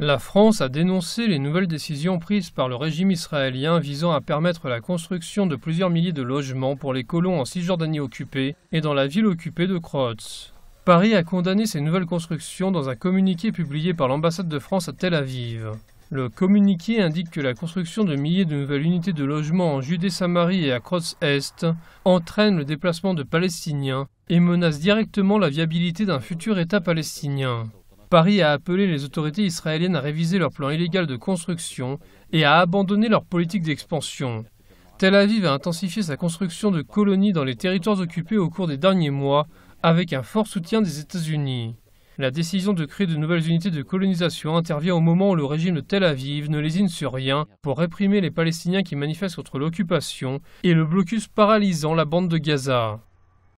La France a dénoncé les nouvelles décisions prises par le régime israélien visant à permettre la construction de plusieurs milliers de logements pour les colons en Cisjordanie occupée et dans la ville occupée de Krotz. Paris a condamné ces nouvelles constructions dans un communiqué publié par l'ambassade de France à Tel Aviv. Le communiqué indique que la construction de milliers de nouvelles unités de logements en Judée-Samarie et à krotz est entraîne le déplacement de Palestiniens et menace directement la viabilité d'un futur État palestinien. Paris a appelé les autorités israéliennes à réviser leur plan illégal de construction et à abandonner leur politique d'expansion. Tel Aviv a intensifié sa construction de colonies dans les territoires occupés au cours des derniers mois, avec un fort soutien des États-Unis. La décision de créer de nouvelles unités de colonisation intervient au moment où le régime de Tel Aviv ne lésine sur rien pour réprimer les Palestiniens qui manifestent contre l'occupation et le blocus paralysant la bande de Gaza.